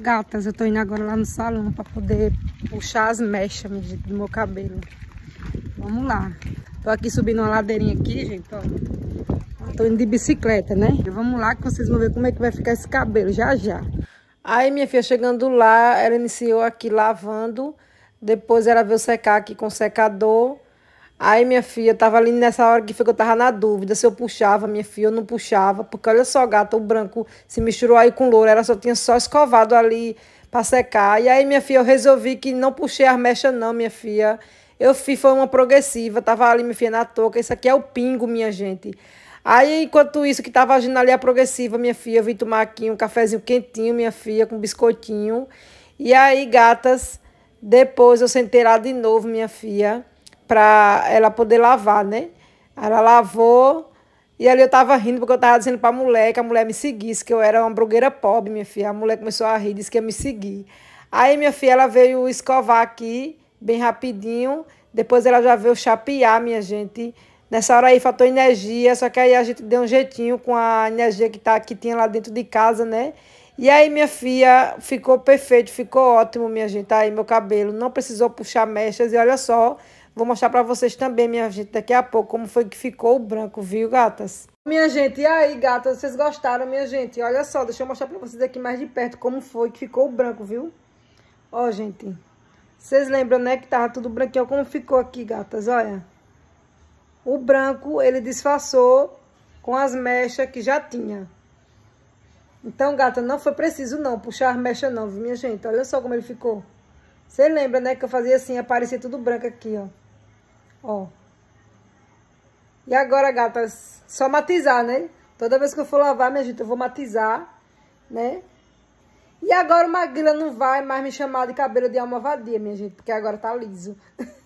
Gatas, eu tô indo agora lá no salão pra poder puxar as mechas do meu cabelo. Vamos lá. Tô aqui subindo uma ladeirinha aqui, gente, ó. Tô indo de bicicleta, né? Vamos lá que vocês vão ver como é que vai ficar esse cabelo, já, já. Aí, minha filha, chegando lá, ela iniciou aqui lavando. Depois ela veio secar aqui com secador. Aí, minha filha, tava ali nessa hora que foi que eu tava na dúvida se eu puxava, minha filha, eu não puxava, porque olha só, gata, o branco se misturou aí com o louro, ela só tinha só escovado ali para secar. E aí, minha filha, eu resolvi que não puxei a mecha não, minha filha. Eu fiz, foi uma progressiva, tava ali, minha filha, na touca, isso aqui é o pingo, minha gente. Aí, enquanto isso, que tava agindo ali a progressiva, minha filha, eu vim tomar aqui um cafezinho quentinho, minha filha, com biscoitinho. E aí, gatas, depois eu sentei lá de novo, minha filha para ela poder lavar, né? Ela lavou e ali eu tava rindo porque eu tava dizendo pra mulher que a mulher me seguisse, que eu era uma blogueira pobre, minha filha. A mulher começou a rir, disse que ia me seguir. Aí minha filha ela veio escovar aqui bem rapidinho, depois ela já veio chapear, minha gente. Nessa hora aí faltou energia, só que aí a gente deu um jeitinho com a energia que, tá, que tinha lá dentro de casa, né? E aí, minha filha, ficou perfeito, ficou ótimo, minha gente. Aí, meu cabelo não precisou puxar mechas. E olha só, Vou mostrar para vocês também, minha gente, daqui a pouco, como foi que ficou o branco, viu, gatas? Minha gente, e aí, gatas, vocês gostaram, minha gente? Olha só, deixa eu mostrar para vocês aqui mais de perto como foi que ficou o branco, viu? Ó, gente, vocês lembram, né, que tava tudo branquinho, como ficou aqui, gatas, olha. O branco, ele disfarçou com as mechas que já tinha. Então, gata, não foi preciso não puxar as mechas não, viu, minha gente? Olha só como ele ficou. Você lembra, né, que eu fazia assim, aparecia tudo branco aqui, ó. Ó. E agora, gatas, só matizar, né? Toda vez que eu for lavar, minha gente, eu vou matizar, né? E agora o Magrila não vai mais me chamar de cabelo de alma vadia, minha gente, porque agora tá liso.